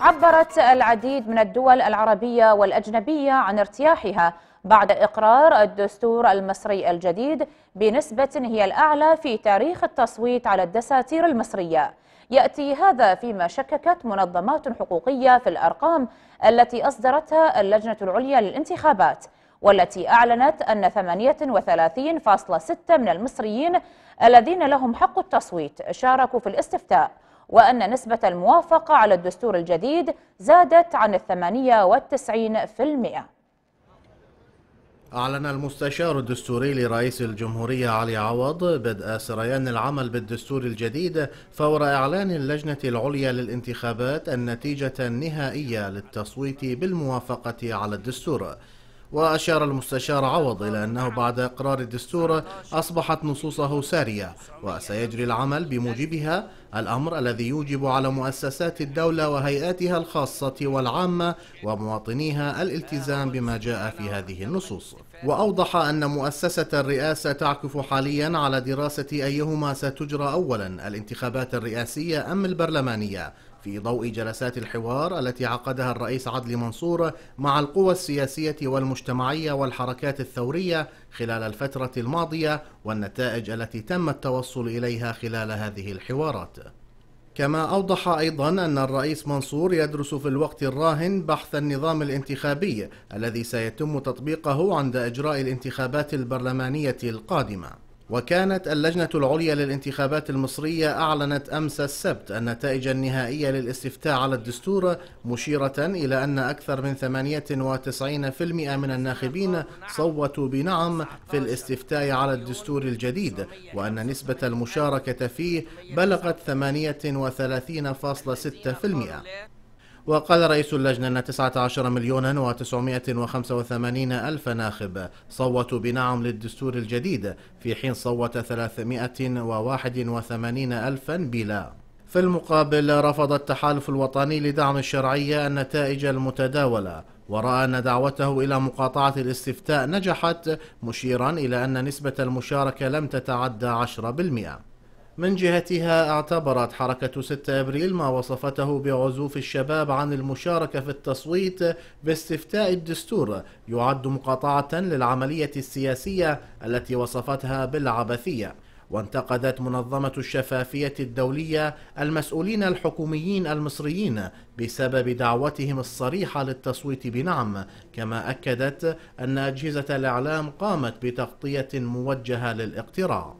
عبرت العديد من الدول العربية والأجنبية عن ارتياحها بعد إقرار الدستور المصري الجديد بنسبة هي الأعلى في تاريخ التصويت على الدساتير المصرية يأتي هذا فيما شككت منظمات حقوقية في الأرقام التي أصدرتها اللجنة العليا للانتخابات والتي أعلنت أن 38.6 من المصريين الذين لهم حق التصويت شاركوا في الاستفتاء وأن نسبة الموافقة على الدستور الجديد زادت عن الثمانية والتسعين في المئة أعلن المستشار الدستوري لرئيس الجمهورية علي عوض بدء سريان العمل بالدستور الجديد فور إعلان اللجنة العليا للانتخابات النتيجة النهائية للتصويت بالموافقة على الدستور وأشار المستشار عوض إلى أنه بعد إقرار الدستور أصبحت نصوصه سارية وسيجري العمل بموجبها الأمر الذي يوجب على مؤسسات الدولة وهيئاتها الخاصة والعامة ومواطنيها الالتزام بما جاء في هذه النصوص وأوضح أن مؤسسة الرئاسة تعكف حاليا على دراسة أيهما ستجرى أولا الانتخابات الرئاسية أم البرلمانية في ضوء جلسات الحوار التي عقدها الرئيس عدلي منصور مع القوى السياسية والمجتمعية والحركات الثورية خلال الفترة الماضية والنتائج التي تم التوصل إليها خلال هذه الحوارات. كما أوضح أيضا أن الرئيس منصور يدرس في الوقت الراهن بحث النظام الانتخابي الذي سيتم تطبيقه عند إجراء الانتخابات البرلمانية القادمة. وكانت اللجنة العليا للانتخابات المصرية أعلنت أمس السبت النتائج النهائية للاستفتاء على الدستور مشيرة إلى أن أكثر من 98% من الناخبين صوتوا بنعم في الاستفتاء على الدستور الجديد وأن نسبة المشاركة فيه بلغت 38.6% وقال رئيس اللجنة أن 19 مليونا و985 ألف ناخب صوتوا بنعم للدستور الجديد في حين صوت 381 ألفا بلا في المقابل رفض التحالف الوطني لدعم الشرعية النتائج المتداولة ورأى أن دعوته إلى مقاطعة الاستفتاء نجحت مشيرا إلى أن نسبة المشاركة لم تتعدى 10% من جهتها اعتبرت حركة 6 أبريل ما وصفته بعزوف الشباب عن المشاركة في التصويت باستفتاء الدستور يعد مقاطعة للعملية السياسية التي وصفتها بالعبثية وانتقدت منظمة الشفافية الدولية المسؤولين الحكوميين المصريين بسبب دعوتهم الصريحة للتصويت بنعم كما أكدت أن أجهزة الإعلام قامت بتغطية موجهة للاقتراع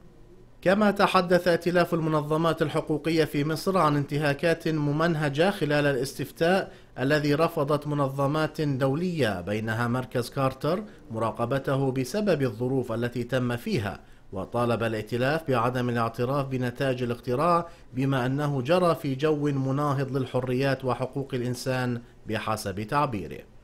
كما تحدث ائتلاف المنظمات الحقوقية في مصر عن انتهاكات ممنهجة خلال الاستفتاء الذي رفضت منظمات دولية بينها مركز كارتر مراقبته بسبب الظروف التي تم فيها وطالب الائتلاف بعدم الاعتراف بنتاج الاقتراع بما أنه جرى في جو مناهض للحريات وحقوق الإنسان بحسب تعبيره